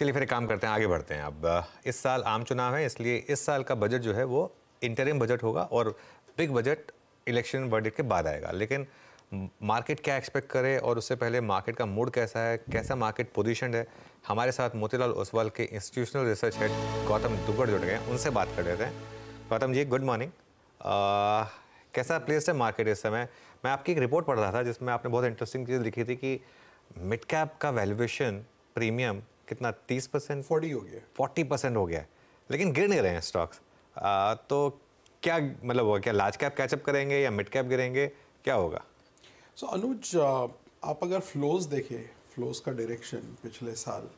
चलिए फिर काम करते हैं आगे बढ़ते हैं अब इस साल आम चुनाव है इसलिए इस साल का बजट जो है वो इंटरिम बजट होगा और बिग बजट इलेक्शन बजट के बाद आएगा लेकिन मार्केट क्या एक्सपेक्ट करे और उससे पहले मार्केट का मूड कैसा है कैसा मार्केट पोजिशन है हमारे साथ मोतीलाल ओसवाल के institutional research head Gautam Dugad जुड़ गए उनसे बात कर लेते हैं गौतम जी गुड मॉर्निंग कैसा प्लेस है मार्केट इस समय मैं आपकी एक रिपोर्ट पढ़ रहा था जिसमें आपने बहुत इंटरेस्टिंग चीज़ लिखी थी कि मिड कैप का वैल्यूएशन प्रीमियम कितना तीस परसेंट फोर्टी हो गया फोर्टी परसेंट हो गया लेकिन गिर नहीं रहे हैं स्टॉक्स तो क्या मतलब होगा क्या लार्ज कैप कैचअप करेंगे या मिड कैप गिरेंगे क्या होगा सो so, अनुज आप अगर फ्लोज देखें फ्लोज का डायरेक्शन पिछले साल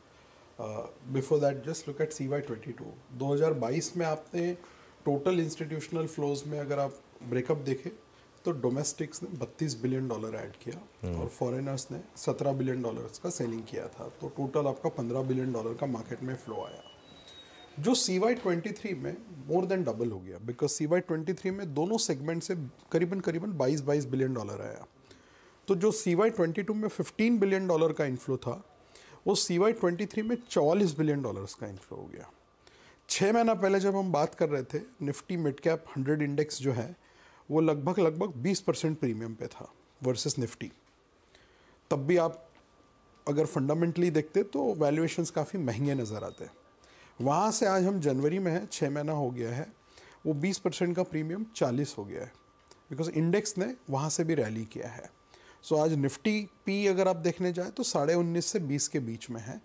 before that just look at C Y twenty two दो हज़ार बाईस में आपने टोटल इंस्टीट्यूशनल फ्लोज में अगर आप ब्रेकअप देखें तो डोमेस्टिक्स ने 32 बिलियन डॉलर ऐड किया हम्म। और फॉरेनर्स ने 17 बिलियन डॉलर्स का सेलिंग किया था तो टोटल आपका 15 बिलियन डॉलर का मार्केट में फ्लो आया जो सी वाई ट्वेंटी थ्री में मोर देन डबल हो गया because C Y twenty three में दोनों सेगमेंट से करीबन करीबन बाईस बाईस बिलियन डॉलर आया तो जो सी वाई ट्वेंटी टू में फिफ्टीन बिलियन डॉलर का इन्फ्लो था वो सी वाई ट्वेंटी थ्री में चौवालीस बिलियन डॉलर्स का इन्फ्लो हो गया छः महीना पहले जब हम बात कर रहे थे Nifty mid cap hundred index जो है वो लगभग लगभग 20 परसेंट प्रीमियम पे था वर्सेस निफ्टी तब भी आप अगर फंडामेंटली देखते तो वैल्यूएशंस काफ़ी महंगे नज़र आते हैं वहाँ से आज हम जनवरी में हैं छः महीना हो गया है वो 20 परसेंट का प्रीमियम 40 हो गया है बिकॉज इंडेक्स ने वहाँ से भी रैली किया है सो so, आज निफ्टी पी अगर आप देखने जाए तो साढ़े उन्नीस से बीस के बीच में है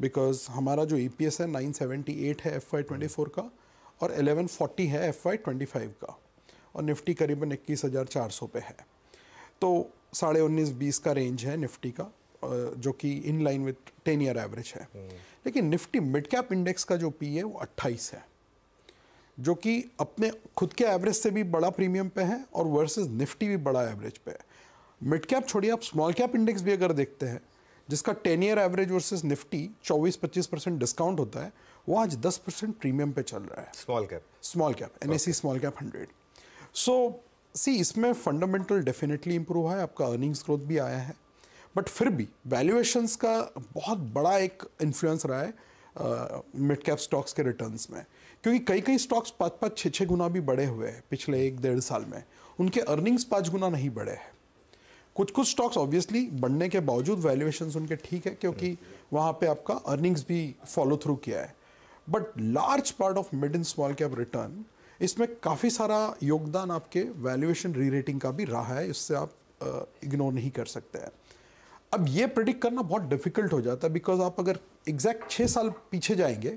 बिकॉज हमारा जो ई e है नाइन सेवेंटी एट है एफ वाई ट्वेंटी फोर का और एलेवन फोर्टी है एफ वाई ट्वेंटी फाइव का और निफ्टी करीबन इक्कीस हज़ार चार सौ पे है तो साढ़े उन्नीस बीस का रेंज है निफ्टी का जो कि in line with ten year average है हम्म। लेकिन निफ्टी मिड कैप इंडेक्स का जो पी है वो अट्ठाईस है जो कि अपने खुद के एवरेज से भी बड़ा प्रीमियम पे है और वर्सेस निफ्टी भी बड़ा एवरेज पे है मिड कैप छोड़िए आप स्मॉल कैप इंडेक्स भी अगर देखते हैं जिसका ten year average versus Nifty 24-25 percent discount होता है वो आज 10 परसेंट प्रीमियम पे चल रहा है small cap small cap an small cap hundred so see इसमें फंडामेंटल डेफिनेटली इम्प्रूव है आपका अर्निंग्स ग्रोथ भी आया है बट फिर भी वैल्यूएशंस का बहुत बड़ा एक इन्फ्लुएंस रहा है मिड कैप स्टॉक्स के रिटर्न्स में क्योंकि कई कई स्टॉक्स पाँच पाँच छः छः गुना भी बढ़े हुए हैं पिछले एक डेढ़ साल में उनके अर्निंग्स पाँच गुना नहीं बढ़े हैं कुछ कुछ स्टॉक्स ऑब्वियसली बढ़ने के बावजूद वैल्यूएशन उनके ठीक है क्योंकि वहाँ पे आपका अर्निंग्स भी फॉलो थ्रू किया है but large part of mid and small cap return इसमें काफ़ी सारा योगदान आपके वैल्यूएशन रीरेटिंग का भी रहा है इससे आप इग्नोर नहीं कर सकते हैं अब ये प्रिडिक्ट करना बहुत डिफ़िकल्ट हो जाता है बिकॉज आप अगर एग्जैक्ट छः साल पीछे जाएंगे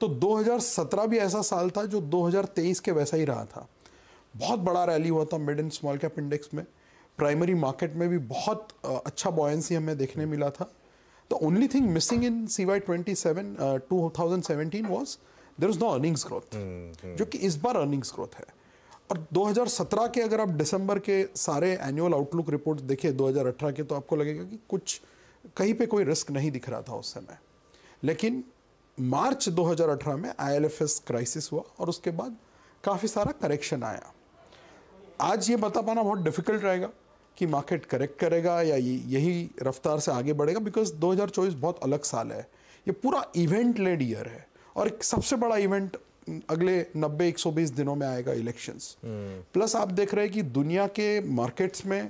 तो 2017 भी ऐसा साल था जो 2023 के वैसा ही रहा था बहुत बड़ा रैली हुआ था mid and small cap index में प्राइमरी मार्केट में भी बहुत अच्छा बॉयंसी हमें देखने मिला था the only thing missing in C Y twenty seven two thousand seventeen was there is no earnings growth जो कि इस बार अर्निंग्स ग्रोथ है और 2017 के अगर आप दिसंबर के सारे एनुअल आउटलुक रिपोर्ट देखिए 2018 के तो आपको लगेगा कि कुछ कहीं पे कोई रिस्क नहीं दिख रहा था उस समय लेकिन मार्च 2018 में आईएलएफएस क्राइसिस हुआ और उसके बाद काफ़ी सारा करेक्शन आया आज ये बता पाना बहुत डिफिकल्ट रहेगा कि मार्केट करेक्ट करेगा या यही रफ्तार से आगे बढ़ेगा बिकॉज 2024 बहुत अलग साल है ये पूरा इवेंट लेड ईयर है और एक सबसे बड़ा इवेंट अगले 90 120 दिनों में आएगा इलेक्शंस हम्म। प्लस आप देख रहे हैं कि दुनिया के मार्केट्स में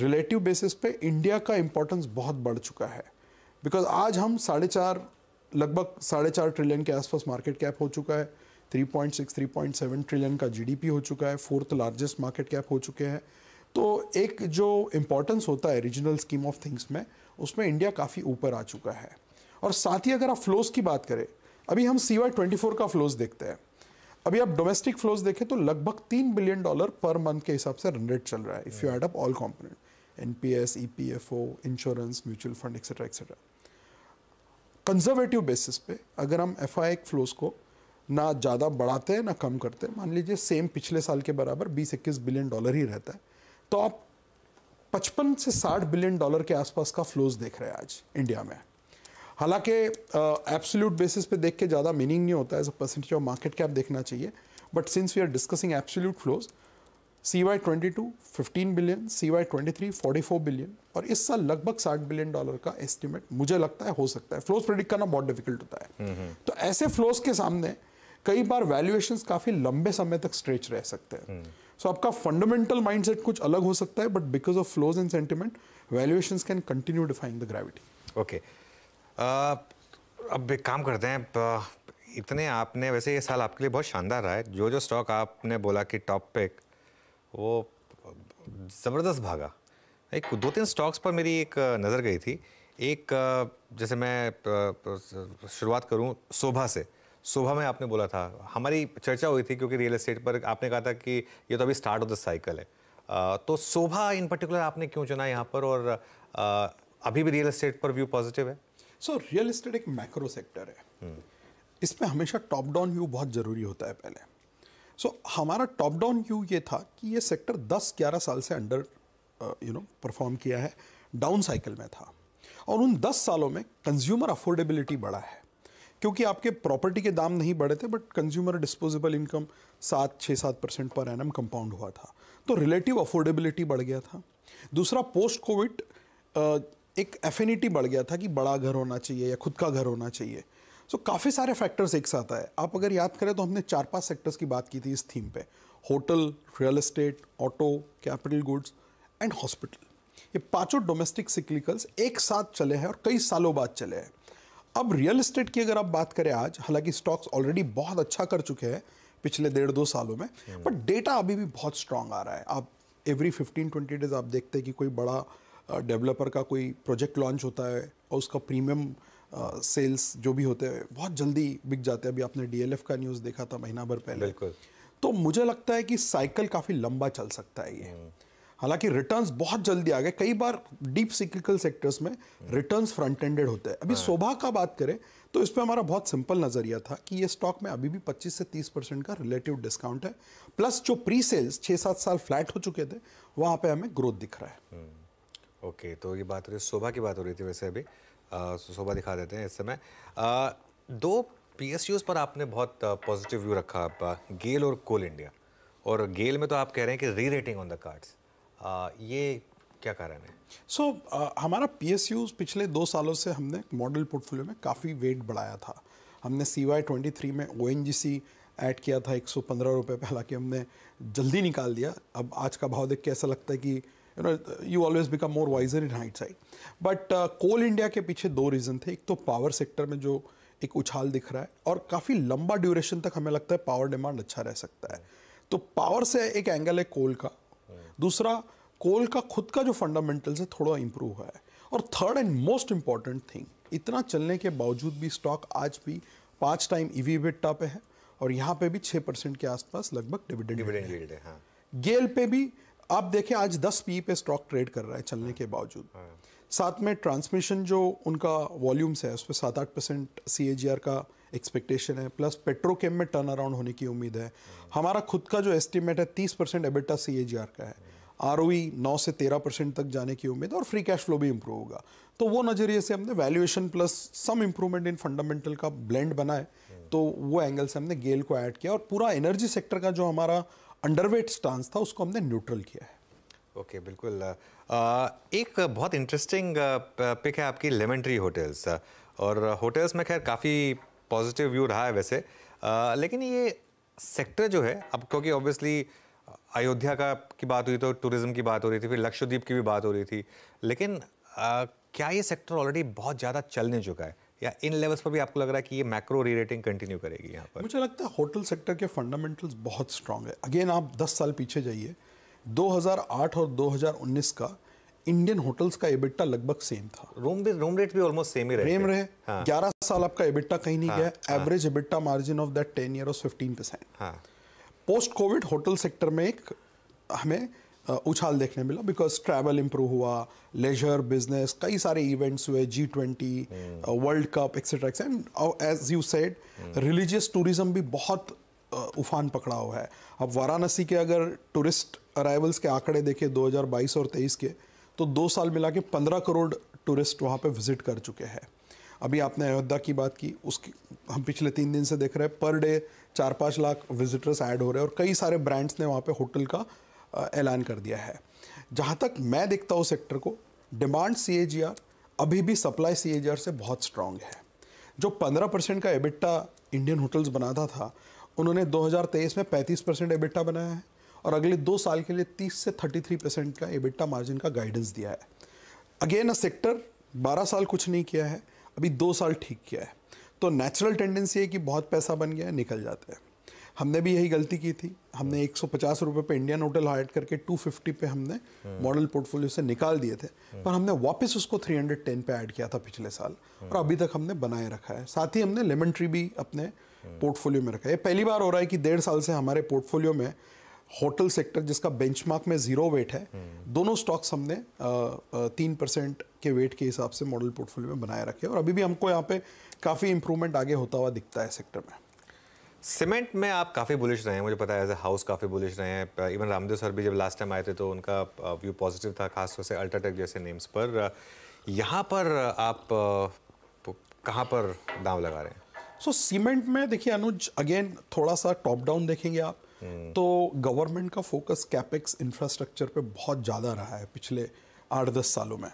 रिलेटिव बेसिस पे इंडिया का इम्पोर्टेंस बहुत बढ़ चुका है बिकॉज आज हम साढ़े चार लगभग साढ़े चार ट्रिलियन के आसपास मार्केट कैप हो चुका है 3.6 3.7 ट्रिलियन का जीडीपी हो चुका है फोर्थ लार्जेस्ट मार्केट कैप हो चुके हैं तो एक जो इम्पोर्टेंस होता है रीजनल स्कीम ऑफ थिंग्स में उसमें इंडिया काफ़ी ऊपर आ चुका है और साथ ही अगर आप फ्लोस की बात करें अभी हम सी वाई ट्वेंटी फोर का फ्लोज देखते हैं अभी आप डोमेस्टिक फ्लोज देखें तो लगभग तीन बिलियन डॉलर पर मंथ के हिसाब से रन रेट चल रहा है if you add up all component N P S E P F O insurance mutual fund etcetera etcetera conservative basis पे अगर हम एफ आई फ्लोज को ना ज़्यादा बढ़ाते हैं ना कम करते हैं मान लीजिए सेम पिछले साल के बराबर बीस इक्कीस बिलियन डॉलर ही रहता है तो आप पचपन से साठ बिलियन डॉलर के आसपास का फ्लोज देख रहे हैं आज इंडिया में हालांकि एब्सोल्यूट बेसिस पे देख के ज़्यादा मीनिंग नहीं होता as a percentage of market cap देखना चाहिए but since we are discussing absolute flows C Y twenty two fifteen billion C Y twenty three forty four billion और इस साल लगभग साठ बिलियन डॉलर का एस्टिमेट मुझे लगता है हो सकता है फ्लोज प्रेडिक्ट करना बहुत डिफिकल्ट होता है हम्म, हम्म। तो ऐसे फ्लोज के सामने कई बार वैल्यूएशंस काफ़ी लंबे समय तक स्ट्रेच रह सकते हैं सो हम्म। so, आपका फंडामेंटल माइंडसेट कुछ अलग हो सकता है but because of flows and sentiment valuations can continue define the gravity okay ah, अब एक काम करते हैं इतने आपने वैसे ये साल आपके लिए बहुत शानदार रहा है जो जो स्टॉक आपने बोला कि टॉप पिक वो ज़बरदस्त भागा एक दो तीन स्टॉक्स पर मेरी एक नज़र गई थी एक जैसे मैं शुरुआत करूं शोभा से शोभा में आपने बोला था हमारी चर्चा हुई थी क्योंकि रियल एस्टेट पर आपने कहा था कि ये तो अभी स्टार्ट ऑफ द साइकिल है तो शोभा इन पर्टिकुलर आपने क्यों चुना यहाँ पर और अभी भी रियल एस्टेट पर व्यू पॉजिटिव है सो रियल इस्टेट एक मैक्रो सेक्टर है इसमें हमेशा टॉप डाउन व्यू बहुत ज़रूरी होता है पहले सो so, हमारा टॉप डाउन व्यू ये था कि ये सेक्टर 10-11 साल से अंडर यू नो परफॉर्म किया है डाउन साइकिल में था और उन 10 सालों में कंज्यूमर अफोर्डेबिलिटी बढ़ा है क्योंकि आपके प्रॉपर्टी के दाम नहीं बढ़े थे बट कंज्यूमर डिस्पोजेबल इनकम सात छः सात परसेंट पर एन कंपाउंड हुआ था तो रिलेटिव अफोर्डेबिलिटी बढ़ गया था दूसरा पोस्ट कोविड uh, एक एफिनिटी बढ़ गया था कि बड़ा घर होना चाहिए या खुद का घर होना चाहिए सो so, काफ़ी सारे फैक्टर्स एक साथ आए आप अगर याद करें तो हमने चार पांच सेक्टर्स की बात की थी इस थीम पे hotel real estate auto capital goods and hospital ये पांचों डोमेस्टिक सिक्लिकल्स एक साथ चले हैं और कई सालों बाद चले हैं अब रियल इस्टेट की अगर आप बात करें आज हालांकि स्टॉक्स ऑलरेडी बहुत अच्छा कर चुके हैं पिछले डेढ़ दो सालों में बट हम्म। डेटा अभी भी बहुत स्ट्रांग आ रहा है आप एवरी फिफ्टीन ट्वेंटी डेज आप देखते हैं कि कोई बड़ा डेवलपर का कोई प्रोजेक्ट लॉन्च होता है और उसका प्रीमियम सेल्स जो भी होते हैं बहुत जल्दी बिक जाते हैं अभी आपने डीएलएफ का न्यूज़ देखा था महीना भर पहले तो मुझे लगता है कि साइकिल काफ़ी लंबा चल सकता है ये हम्म। हालांकि रिटर्न्स बहुत जल्दी आ गए कई बार डीप सिक्लिकल सेक्टर्स में रिटर्न्स फ्रंट एंडेड होते हैं अभी हाँ। शोभा का बात करें तो इस पर हमारा बहुत सिंपल नज़रिया था कि ये स्टॉक में अभी भी 25 से 30 परसेंट का रिलेटिव डिस्काउंट है प्लस जो प्री सेल्स छः सात साल फ्लैट हो चुके थे वहाँ पे हमें ग्रोथ दिख रहा है हम्म। ओके तो ये बात हो रही है शोभा की बात हो रही थी वैसे अभी शोभा दिखा देते हैं इस समय दो पी पर आपने बहुत पॉजिटिव व्यू रखा गेल और कोल इंडिया और गेल में तो आप कह रहे हैं कि री रेटिंग ऑन द कार्ड्स ये क्या कारण है सो so, uh, हमारा पी पिछले दो सालों से हमने मॉडल पोर्टफोलियो में काफ़ी वेट बढ़ाया था हमने सी वाई ट्वेंटी थ्री में ओ एन जी सी ऐड किया था एक सौ पंद्रह रुपये पे हालांकि हमने जल्दी निकाल दिया अब आज का भाव देख के ऐसा लगता है कि you know you always become more wiser in hindsight but Coal India के पीछे दो रीज़न थे एक तो पावर सेक्टर में जो एक उछाल दिख रहा है और काफ़ी लंबा ड्यूरेशन तक हमें लगता है पावर डिमांड अच्छा रह सकता है तो पावर से एक एंगल है कोल का दूसरा कोल का खुद का जो फंडामेंटल्स है थोड़ा इम्प्रूव हुआ है और third and most important thing इतना चलने के बावजूद भी स्टॉक आज भी पाँच टाइम ईवी बिट्टा पे है और यहाँ पे भी छः परसेंट के आसपास लगभग डिविडेंड डिविडेंड है हाँ। गेल पे भी आप देखें आज 10 पी e पे स्टॉक ट्रेड कर रहा है चलने के बावजूद हाँ। साथ में ट्रांसमिशन जो उनका वॉल्यूम्स है उस पर सात आठ परसेंट सी का एक्सपेक्टेशन है प्लस पेट्रोकेम में टर्न अराउंड होने की उम्मीद है हमारा खुद का जो एस्टिमेट है तीस परसेंट एबेटा सी का है आर e नौ से तेरह परसेंट तक जाने की उम्मीद है और फ्री कैश फ्लो भी इम्प्रूव होगा तो वो नज़रिए से हमने valuation plus some improvement in fundamental का ब्लेंड बनाए हाँ। तो वो एंगल से हमने गेल को ऐड किया और पूरा एनर्जी सेक्टर का जो हमारा अंडरवेट स्टांस था उसको हमने न्यूट्रल किया है ओके okay, बिल्कुल आ, एक बहुत इंटरेस्टिंग पिक है आपकी लेमन ट्री होटल्स और होटल्स में खैर काफ़ी पॉजिटिव व्यू रहा है वैसे आ, लेकिन ये सेक्टर जो है अब क्योंकि ऑब्वियसली अयोध्या का की बात हुई तो टूरिज्म की बात हो रही थी फिर लक्षद्वीप की भी बात हो रही थी लेकिन आ, क्या ये सेक्टर ऑलरेडी बहुत ज़्यादा चलने चुका है या इन लेवल्स पर भी आपको लग रहा है कि ये मैक्रो री रेटिंग कंटिन्यू करेगी यहाँ पर मुझे लगता है होटल सेक्टर के फंडामेंटल्स बहुत स्ट्रांग है अगेन आप 10 साल पीछे जाइए 2008 और 2019 का इंडियन होटल्स का एबिट्टा लगभग सेम था रूम भी रूम रेट भी ऑलमोस्ट सेम ही रहे रहे हाँ। ग्यारह हाँ। साल आपका एबिट्टा कहीं नहीं हाँ, गया एवरेज हाँ, EBITDA margin of that ten year और fifteen percent post covid hotel sector में एक हमें उछाल देखने मिला बिकॉज ट्रैवल इम्प्रूव हुआ लेजर बिजनेस कई सारे इवेंट्स हुए G twenty world cup etcetera etcetera and as you said religious tourism भी बहुत उफान पकड़ा हुआ है अब वाराणसी के अगर टूरिस्ट अराइवल्स के आंकड़े देखे 2022 और 23 के तो दो साल मिला के पंद्रह करोड़ टूरिस्ट वहाँ पर विजिट कर चुके हैं अभी आपने अयोध्या की बात की उसकी हम पिछले तीन दिन से देख रहे हैं पर डे चार पाँच लाख विजिटर्स ऐड हो रहे हैं और कई सारे ब्रांड्स ने वहाँ पे होटल का ऐलान कर दिया है जहाँ तक मैं देखता हूँ सेक्टर को डिमांड सी अभी भी सप्लाई सी से बहुत स्ट्रांग है जो 15 परसेंट का एबिट्टा इंडियन होटल्स बनाता था उन्होंने 2023 में 35 परसेंट एबिट्टा बनाया है और अगले दो साल के लिए 30 से 33 परसेंट का एबिट्टा मार्जिन का गाइडेंस दिया है अगेन अ सेक्टर 12 साल कुछ नहीं किया है अभी दो साल ठीक किया है तो नेचुरल टेंडेंसी है कि बहुत पैसा बन गया है निकल जाते हैं हमने भी यही गलती की थी हमने एक सौ पचास रुपये पे इंडियन होटल हायर करके टू फिफ्टी पे हमने मॉडल पोर्टफोलियो से निकाल दिए थे पर हमने वापस उसको थ्री हंड्रेड टेन पे ऐड किया था पिछले साल और अभी तक हमने बनाए रखा है साथ ही हमने लेमन ट्री भी अपने पोर्टफोलियो में रखा है पहली बार हो रहा है कि डेढ़ साल से हमारे पोर्टफोलियो में होटल सेक्टर जिसका बेंचमार्क में ज़ीरो वेट है दोनों स्टॉक्स हमने तीन परसेंट के वेट के हिसाब से मॉडल पोर्टफोलियो में बनाए रखे और अभी भी हमको यहाँ पे काफ़ी इंप्रूवमेंट आगे होता हुआ दिखता है सेक्टर में सीमेंट में आप काफ़ी बुलिश रहे हैं मुझे पता है एज ए हाउस काफ़ी बुलिश रहे हैं इवन रामदेव सर भी जब लास्ट टाइम आए थे तो उनका व्यू uh, पॉजिटिव था खासतौर से अल्ट्राटेक जैसे नेम्स पर uh, यहाँ पर uh, आप कहाँ पर दाम लगा रहे हैं सो so, सीमेंट में देखिए अनुज अगेन थोड़ा सा टॉप डाउन देखेंगे आप hmm. तो गवर्नमेंट का फोकस कैपेक्स इंफ्रास्ट्रक्चर पे बहुत ज़्यादा रहा है पिछले आठ दस सालों में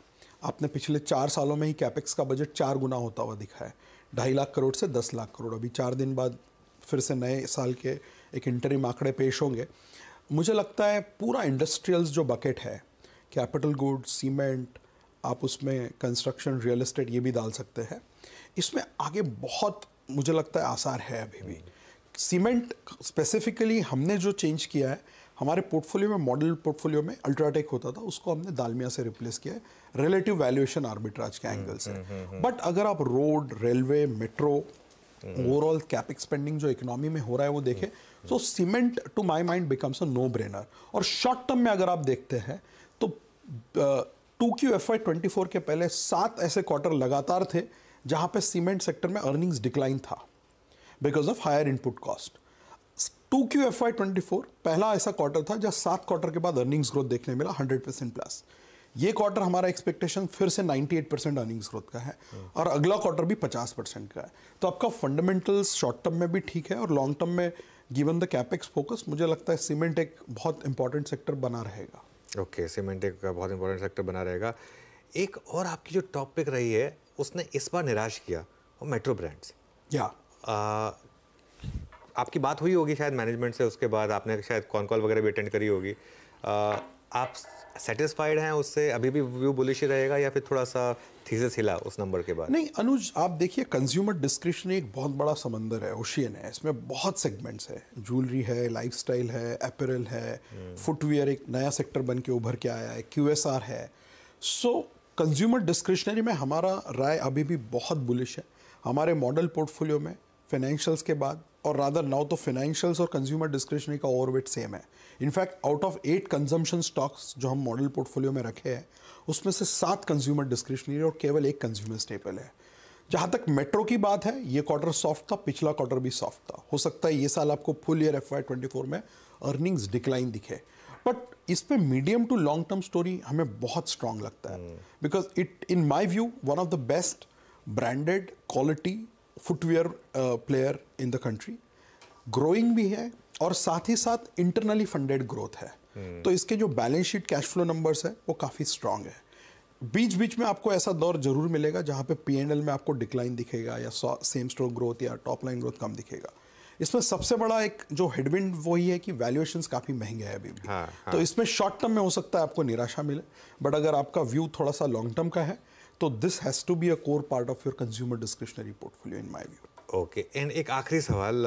आपने पिछले चार सालों में ही कैपेक्स का बजट चार गुना होता हुआ दिखा है ढाई लाख करोड़ से दस लाख करोड़ अभी चार दिन बाद फिर से नए साल के एक इंटरिम आंकड़े पेश होंगे मुझे लगता है पूरा इंडस्ट्रियल्स जो बकेट है कैपिटल गुड्स सीमेंट आप उसमें कंस्ट्रक्शन रियल इस्टेट ये भी डाल सकते हैं इसमें आगे बहुत मुझे लगता है आसार है अभी भी सीमेंट स्पेसिफिकली हमने जो चेंज किया है हमारे पोर्टफोलियो में मॉडल पोर्टफोलियो में अल्ट्राटेक होता था उसको हमने दालमिया से रिप्लेस किया है रिलेटिव वैल्यूएशन आर्बिट्राज के एंगल से बट हम्म, हम्म, हम्म, अगर आप road railway metro overall capex spending जो इकोनॉमी में हो रहा है वो देखें so cement to my mind becomes a no brainer और शॉर्ट टर्म में अगर आप देखते हैं तो two Q F Y twenty four के पहले सात ऐसे क्वार्टर लगातार थे जहां पे सीमेंट सेक्टर में अर्निंग्स डिक्लाइन था because of higher input cost two Q F Y twenty four पहला ऐसा क्वार्टर था जहाँ सात क्वार्टर के बाद अर्निंग्स ग्रोथ देखने मिला हंड्रेड परसेंट प्लस ये क्वार्टर हमारा एक्सपेक्टेशन फिर से 98 परसेंट अर्निंग्स ग्रोथ का है और अगला क्वार्टर भी 50 परसेंट का है तो आपका फंडामेंटल्स शॉर्ट टर्म में भी ठीक है और लॉन्ग टर्म में गिवन द कैपेक्स फोकस मुझे लगता है सीमेंट एक बहुत इंपॉर्टेंट सेक्टर बना रहेगा ओके okay, सीमेंट एक बहुत इंपॉर्टेंट सेक्टर बना रहेगा एक और आपकी जो टॉपिक रही है उसने इस बार निराश किया वो मेट्रो ब्रांड्स या आपकी बात हुई होगी शायद मैनेजमेंट से उसके बाद आपने शायद कॉन कॉल वगैरह भी अटेंड करी होगी आप सेटिस्फाइड हैं उससे अभी भी व्यू बुलिश ही रहेगा या फिर थोड़ा सा थीसिस हिला उस नंबर के बाद नहीं अनुज आप देखिए कंज्यूमर डिस्क्रिप्शन एक बहुत बड़ा समंदर है ओशियन है इसमें बहुत सेगमेंट्स है ज्वेलरी है लाइफ है अपेरल है फुटवेयर एक नया सेक्टर बन के उभर के आया है क्यू है सो कंज्यूमर डिस्क्रिशनरी में हमारा राय अभी भी बहुत बुलिश है हमारे मॉडल पोर्टफोलियो में फाइनेंशियल्स के बाद और rather नाउ तो फिनेंशियल्स और कंज्यूमर डिस्क्रिशनरी का ओवरवेट सेम है in fact out of eight consumption stocks जो हम मॉडल पोर्टफोलियो में रखे हैं उसमें से सात कंज्यूमर डिस्क्रिशनरी और केवल एक कंज्यूमर स्टेपल है जहाँ तक मेट्रो की बात है ये क्वार्टर सॉफ्ट था पिछला क्वार्टर भी सॉफ्ट था हो सकता है ये साल आपको फुल ईयर एफ आई में अर्निंग्स डिक्लाइन दिखे बट इस पर medium to long term story हमें बहुत स्ट्रांग लगता है because it in my view one of the best branded quality footwear player in the country growing भी है और साथ ही साथ इंटरनली फंडेड ग्रोथ है hmm. तो इसके जो balance sheet cash flow numbers है वो काफ़ी स्ट्रांग है बीच बीच में आपको ऐसा दौर जरूर मिलेगा जहाँ पे पी में आपको डिक्लाइन दिखेगा या सेम स्टोर ग्रोथ या टॉप लाइन ग्रोथ कम दिखेगा इसमें सबसे बड़ा एक जो हेडविंड वो ही है कि वैल्यूएशंस काफ़ी महंगे हैं अभी भी हाँ, हाँ. तो इसमें शॉर्ट टर्म में हो सकता है आपको निराशा मिले बट अगर आपका व्यू थोड़ा सा लॉन्ग टर्म का है तो this has to be a core part of your consumer discretionary portfolio in my view okay and एक आखिरी सवाल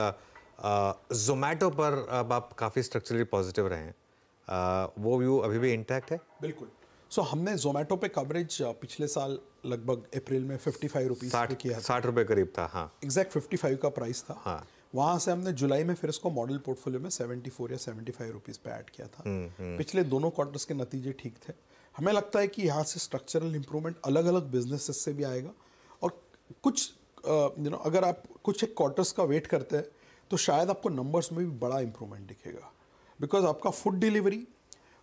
जोमैटो uh, पर अब आप काफ़ी स्ट्रक्चरली पॉजिटिव रहे हैं uh, वो व्यू अभी भी इंटैक्ट है बिल्कुल सो so, हमने जोमैटो पे कवरेज पिछले साल लगभग अप्रैल में फिफ्टी फाइव रुपीज़ किया साठ रुपये करीब था हाँ एग्जैक्ट फिफ्टी फाइव का प्राइस था हाँ वहाँ से हमने जुलाई में फिर इसको मॉडल पोर्टफोलियो में सेवेंटी फोर या सेवेंटी फाइव रुपीज़ पे ऐड किया था हुँ, हम्म, हुँ. हम्म। पिछले दोनों क्वार्टर्स के नतीजे ठीक थे हमें लगता है कि यहाँ से स्ट्रक्चरल इम्प्रूवमेंट अलग अलग बिजनेसेस से भी आएगा और कुछ यू नो अगर आप कुछ एक क्वार्टर्स का वेट करते हैं तो शायद आपको नंबर्स में भी बड़ा इम्प्रूवमेंट दिखेगा बिकॉज आपका food delivery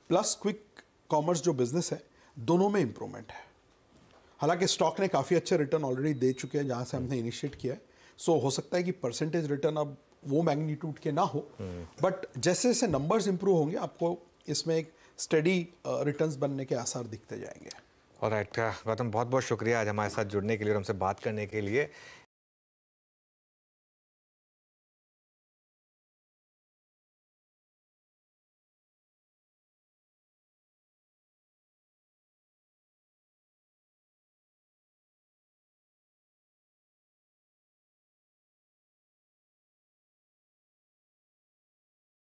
plus quick commerce जो बिज़नेस है दोनों में इम्प्रूवमेंट है हालांकि स्टॉक ने काफ़ी अच्छे रिटर्न ऑलरेडी दे चुके हैं जहाँ से हमने इनिशिएट किया है सो हो सकता है कि परसेंटेज रिटर्न अब वो मैग्नीट्यूड के ना हो बट जैसे जैसे नंबर्स इम्प्रूव होंगे आपको इसमें एक स्टडी रिटर्न्स uh, बनने के आसार दिखते जाएंगे और राइट uh, गौतम बहुत बहुत शुक्रिया आज हमारे साथ जुड़ने के लिए और हमसे बात करने के लिए